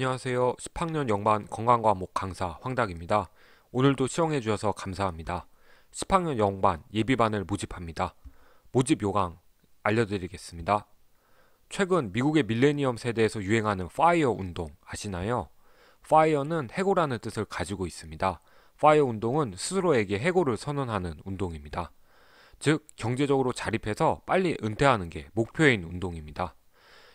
안녕하세요. 10학년 영반 건강과목 강사 황닥입니다. 오늘도 시청해 주셔서 감사합니다. 10학년 영반 예비반을 모집합니다. 모집 요강 알려드리겠습니다. 최근 미국의 밀레니엄 세대에서 유행하는 파이어 운동 아시나요? 파이어는 해고라는 뜻을 가지고 있습니다. 파이어 운동은 스스로에게 해고를 선언하는 운동입니다. 즉 경제적으로 자립해서 빨리 은퇴하는 게 목표인 운동입니다.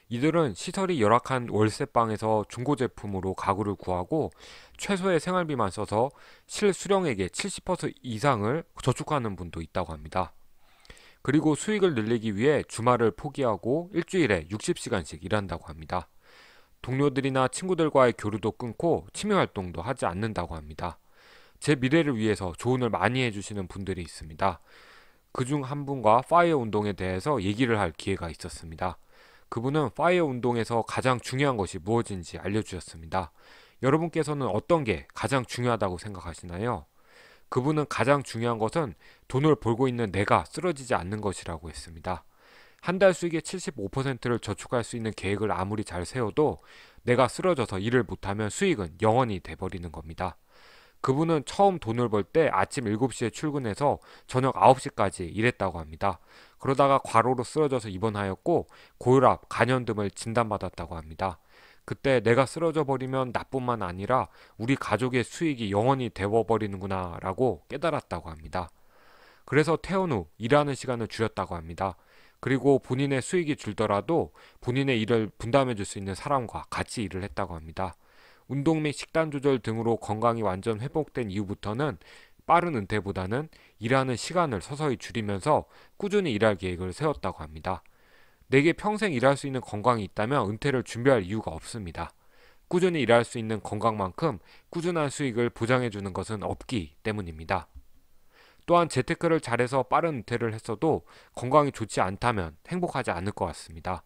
이들은 시설이 열악한 월세방에서 중고 제품으로 가구를 구하고 최소의 생활비만 써서 실수령액의 70% 이상을 저축하는 분도 있다고 합니다. 그리고 수익을 늘리기 위해 주말을 포기하고 일주일에 60시간씩 일한다고 합니다. 동료들이나 친구들과의 교류도 끊고 취미 활동도 하지 않는다고 합니다. 제 미래를 위해서 조언을 많이 해주시는 분들이 있습니다. 그 중 한 분과 파이어 운동에 대해서 얘기를 할 기회가 있었습니다. 그분은 파이어 운동에서 가장 중요한 것이 무엇인지 알려주셨습니다. 여러분께서는 어떤 게 가장 중요하다고 생각하시나요? 그분은 가장 중요한 것은 돈을 벌고 있는 내가 쓰러지지 않는 것이라고 했습니다. 한 달 수익의 75%를 저축할 수 있는 계획을 아무리 잘 세워도 내가 쓰러져서 일을 못하면 수익은 영원히 돼버리는 겁니다. 그분은 처음 돈을 벌 때 아침 7시에 출근해서 저녁 9시까지 일했다고 합니다. 그러다가 과로로 쓰러져서 입원하였고 고혈압, 간염 등을 진단받았다고 합니다. 그때 내가 쓰러져 버리면 나뿐만 아니라 우리 가족의 수익이 영원히 되어버리는구나 라고 깨달았다고 합니다. 그래서 퇴원 후 일하는 시간을 줄였다고 합니다. 그리고 본인의 수익이 줄더라도 본인의 일을 분담해 줄 수 있는 사람과 같이 일을 했다고 합니다. 운동 및 식단 조절 등으로 건강이 완전 회복된 이후부터는 빠른 은퇴보다는 일하는 시간을 서서히 줄이면서 꾸준히 일할 계획을 세웠다고 합니다. 내게 평생 일할 수 있는 건강이 있다면 은퇴를 준비할 이유가 없습니다. 꾸준히 일할 수 있는 건강만큼 꾸준한 수익을 보장해주는 것은 없기 때문입니다. 또한 재테크를 잘해서 빠른 은퇴를 했어도 건강이 좋지 않다면 행복하지 않을 것 같습니다.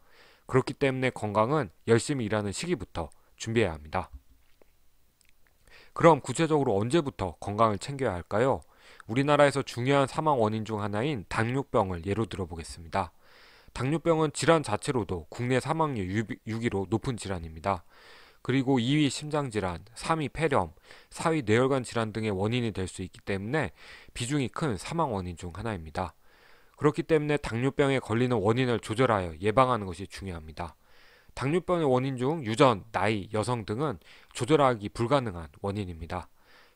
그렇기 때문에 건강은 열심히 일하는 시기부터 준비해야 합니다. 그럼 구체적으로 언제부터 건강을 챙겨야 할까요? 우리나라에서 중요한 사망 원인 중 하나인 당뇨병을 예로 들어보겠습니다. 당뇨병은 질환 자체로도 국내 사망률 6위로 높은 질환입니다. 그리고 2위 심장질환, 3위 폐렴, 4위 뇌혈관 질환 등의 원인이 될 수 있기 때문에 비중이 큰 사망 원인 중 하나입니다. 그렇기 때문에 당뇨병에 걸리는 원인을 조절하여 예방하는 것이 중요합니다. 당뇨병의 원인 중 유전, 나이, 여성 등은 조절하기 불가능한 원인입니다.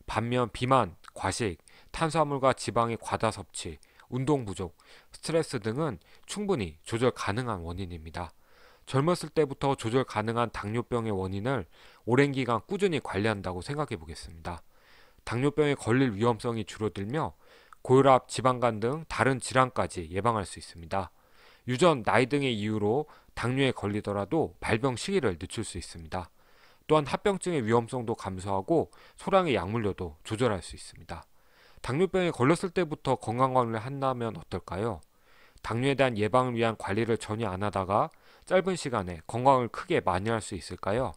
반면 비만, 과식, 탄수화물과 지방의 과다 섭취, 운동 부족, 스트레스 등은 충분히 조절 가능한 원인입니다. 젊었을 때부터 조절 가능한 당뇨병의 원인을 오랜 기간 꾸준히 관리한다고 생각해 보겠습니다. 당뇨병에 걸릴 위험성이 줄어들며 고혈압, 지방간 등 다른 질환까지 예방할 수 있습니다. 유전, 나이 등의 이유로 당뇨에 걸리더라도 발병 시기를 늦출 수 있습니다. 또한 합병증의 위험성도 감소하고 소량의 약물료도 조절할 수 있습니다. 당뇨병에 걸렸을 때부터 건강관리를 한다면 어떨까요? 당뇨에 대한 예방을 위한 관리를 전혀 안 하다가 짧은 시간에 건강을 크게 만회할 수 있을까요?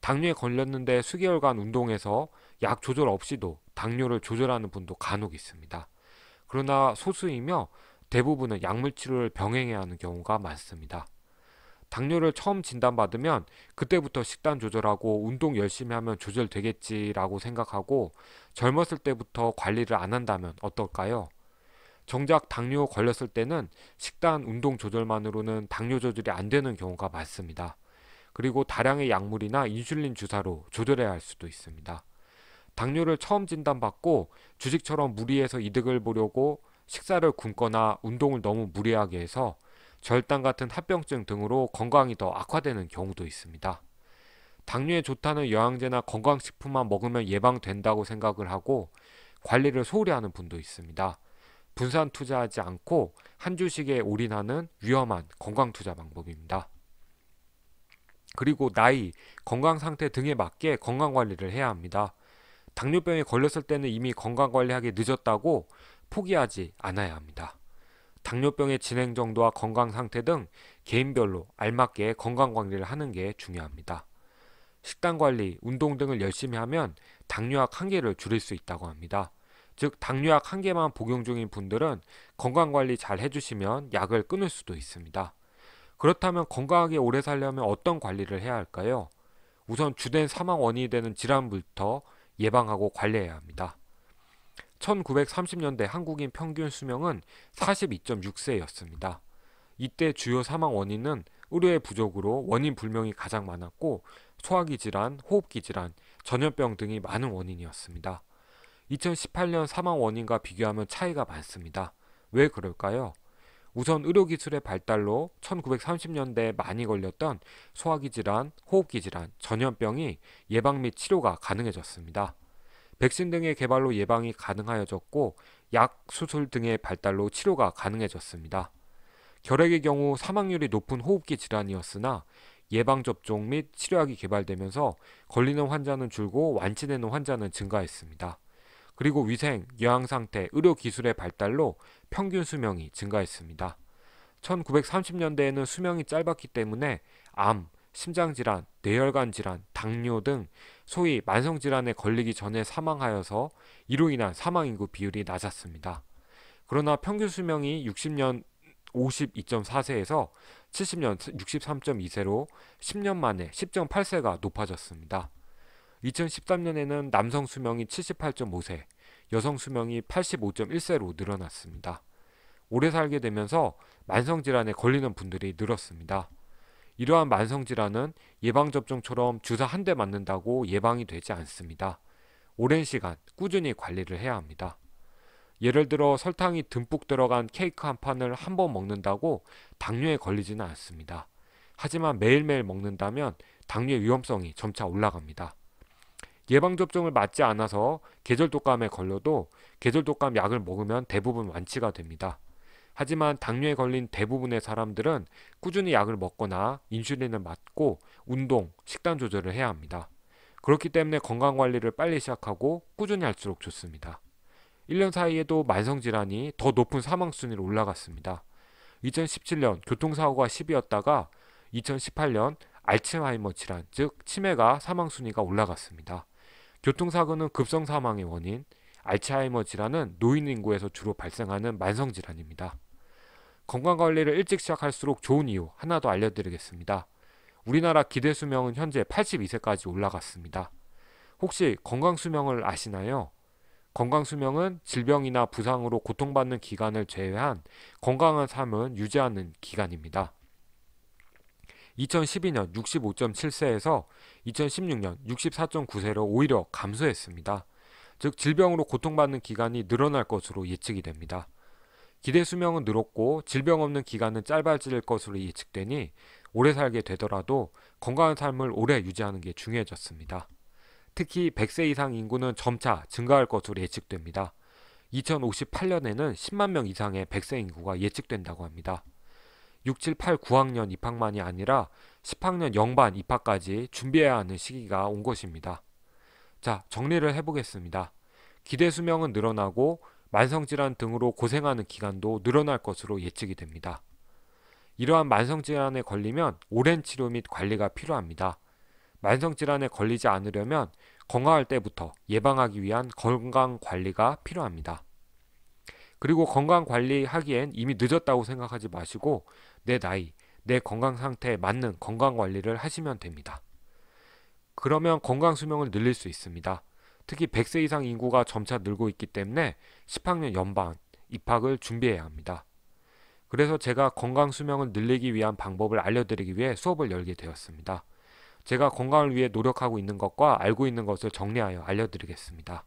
당뇨에 걸렸는데 수개월간 운동해서 약 조절 없이도 당뇨를 조절하는 분도 간혹 있습니다. 그러나 소수이며 대부분은 약물 치료를 병행해야 하는 경우가 많습니다. 당뇨를 처음 진단받으면 그때부터 식단 조절하고 운동 열심히 하면 조절되겠지라고 생각하고 젊었을 때부터 관리를 안 한다면 어떨까요? 정작 당뇨 걸렸을 때는 식단 운동 조절만으로는 당뇨 조절이 안 되는 경우가 많습니다. 그리고 다량의 약물이나 인슐린 주사로 조절해야 할 수도 있습니다. 당뇨를 처음 진단받고 주식처럼 무리해서 이득을 보려고 식사를 굶거나 운동을 너무 무리하게 해서 절단 같은 합병증 등으로 건강이 더 악화되는 경우도 있습니다. 당뇨에 좋다는 영양제나 건강식품만 먹으면 예방된다고 생각을 하고 관리를 소홀히 하는 분도 있습니다. 분산 투자하지 않고 한 주식에 올인하는 위험한 건강 투자 방법입니다. 그리고 나이, 건강 상태 등에 맞게 건강 관리를 해야 합니다. 당뇨병에 걸렸을 때는 이미 건강 관리하기 늦었다고 포기하지 않아야 합니다. 당뇨병의 진행 정도와 건강 상태 등 개인별로 알맞게 건강 관리를 하는 게 중요합니다. 식단 관리, 운동 등을 열심히 하면 당뇨약 한 개를 줄일 수 있다고 합니다. 즉, 당뇨약 한 개만 복용 중인 분들은 건강 관리 잘 해주시면 약을 끊을 수도 있습니다. 그렇다면 건강하게 오래 살려면 어떤 관리를 해야 할까요? 우선 주된 사망 원인이 되는 질환부터 예방하고 관리해야 합니다. 1930년대 한국인 평균 수명은 42.6세였습니다. 이때 주요 사망 원인은 의료의 부족으로 원인 불명이 가장 많았고 소화기 질환, 호흡기 질환, 전염병 등이 많은 원인이었습니다. 2018년 사망 원인과 비교하면 차이가 많습니다. 왜 그럴까요? 우선 의료기술의 발달로 1930년대에 많이 걸렸던 소화기 질환, 호흡기 질환, 전염병이 예방 및 치료가 가능해졌습니다. 백신 등의 개발로 예방이 가능하여졌고 약, 수술 등의 발달로 치료가 가능해졌습니다. 결핵의 경우 사망률이 높은 호흡기 질환이었으나 예방접종 및 치료약이 개발되면서 걸리는 환자는 줄고 완치되는 환자는 증가했습니다. 그리고 위생, 여황상태, 의료기술의 발달로 평균 수명이 증가했습니다. 1930년대에는 수명이 짧았기 때문에 암, 심장질환, 뇌혈관 질환, 당뇨 등 소위 만성질환에 걸리기 전에 사망하여서 이로 인한 사망인구 비율이 낮았습니다. 그러나 평균 수명이 60년 52.4세에서 70년 63.2세로 10년 만에 10.8세가 높아졌습니다. 2013년에는 남성 수명이 78.5세, 여성 수명이 85.1세로 늘어났습니다. 오래 살게 되면서 만성질환에 걸리는 분들이 늘었습니다. 이러한 만성질환은 예방접종처럼 주사 한 대 맞는다고 예방이 되지 않습니다. 오랜 시간 꾸준히 관리를 해야 합니다. 예를 들어 설탕이 듬뿍 들어간 케이크 한 판을 한 번 먹는다고 당뇨에 걸리지는 않습니다. 하지만 매일매일 먹는다면 당뇨의 위험성이 점차 올라갑니다. 예방접종을 맞지 않아서 계절독감에 걸려도 계절독감 약을 먹으면 대부분 완치가 됩니다. 하지만 당뇨에 걸린 대부분의 사람들은 꾸준히 약을 먹거나 인슐린을 맞고 운동, 식단 조절을 해야 합니다. 그렇기 때문에 건강 관리를 빨리 시작하고 꾸준히 할수록 좋습니다. 1년 사이에도 만성질환이 더 높은 사망순위로 올라갔습니다. 2017년 교통사고가 10이었다가 2018년 알츠하이머 질환, 즉 치매가 사망순위가 올라갔습니다. 교통사고는 급성 사망의 원인, 알츠하이머 질환은 노인 인구에서 주로 발생하는 만성 질환입니다. 건강 관리를 일찍 시작할수록 좋은 이유 하나 더 알려드리겠습니다. 우리나라 기대 수명은 현재 82세까지 올라갔습니다. 혹시 건강 수명을 아시나요? 건강 수명은 질병이나 부상으로 고통받는 기간을 제외한 건강한 삶은 유지하는 기간입니다. 2012년 65.7세에서 2016년 64.9세로 오히려 감소했습니다. 즉 질병으로 고통받는 기간이 늘어날 것으로 예측이 됩니다. 기대 수명은 늘었고 질병 없는 기간은 짧아질 것으로 예측되니 오래 살게 되더라도 건강한 삶을 오래 유지하는 게 중요해졌습니다. 특히 100세 이상 인구는 점차 증가할 것으로 예측됩니다. 2058년에는 10만 명 이상의 100세 인구가 예측된다고 합니다. 6, 7, 8, 9학년 입학만이 아니라 10학년 영반 입학까지 준비해야 하는 시기가 온 것입니다. 자, 정리를 해보겠습니다. 기대 수명은 늘어나고 만성질환 등으로 고생하는 기간도 늘어날 것으로 예측이 됩니다. 이러한 만성질환에 걸리면 오랜 치료 및 관리가 필요합니다. 만성질환에 걸리지 않으려면 건강할 때부터 예방하기 위한 건강관리가 필요합니다. 그리고 건강관리하기엔 이미 늦었다고 생각하지 마시고 내 나이, 내 건강 상태에 맞는 건강관리를 하시면 됩니다. 그러면 건강 수명을 늘릴 수 있습니다. 특히 100세 이상 인구가 점차 늘고 있기 때문에 10학년 연방 입학을 준비해야 합니다. 그래서 제가 건강 수명을 늘리기 위한 방법을 알려드리기 위해 수업을 열게 되었습니다. 제가 건강을 위해 노력하고 있는 것과 알고 있는 것을 정리하여 알려드리겠습니다.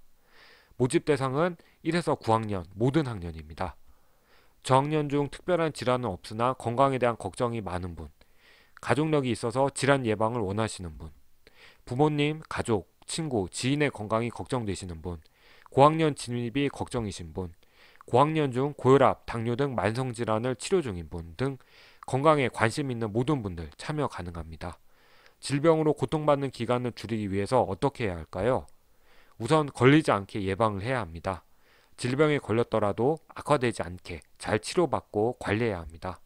모집 대상은 1에서 9학년 모든 학년입니다. 저학년 중 특별한 질환은 없으나 건강에 대한 걱정이 많은 분, 가족력이 있어서 질환 예방을 원하시는 분, 부모님, 가족, 친구, 지인의 건강이 걱정되시는 분, 고학년 진입이 걱정이신 분, 고학년 중 고혈압, 당뇨 등 만성 질환을 치료 중인 분 등 건강에 관심 있는 모든 분들 참여 가능합니다. 질병으로 고통받는 기간을 줄이기 위해서 어떻게 해야 할까요? 우선 걸리지 않게 예방을 해야 합니다. 질병에 걸렸더라도 악화되지 않게 잘 치료받고 관리해야 합니다.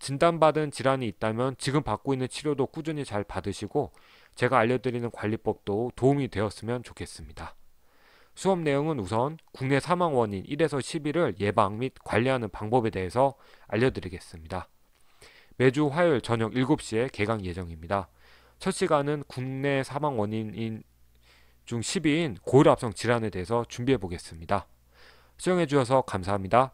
진단받은 질환이 있다면 지금 받고 있는 치료도 꾸준히 잘 받으시고 제가 알려드리는 관리법도 도움이 되었으면 좋겠습니다. 수업 내용은 우선 국내 사망 원인 1에서 1 0을 예방 및 관리하는 방법에 대해서 알려드리겠습니다. 매주 화요일 저녁 7시에 개강 예정입니다. 첫 시간은 국내 사망 원인인 중 10위인 고혈압성 질환에 대해서 준비해 보겠습니다. 시청해 주셔서 감사합니다.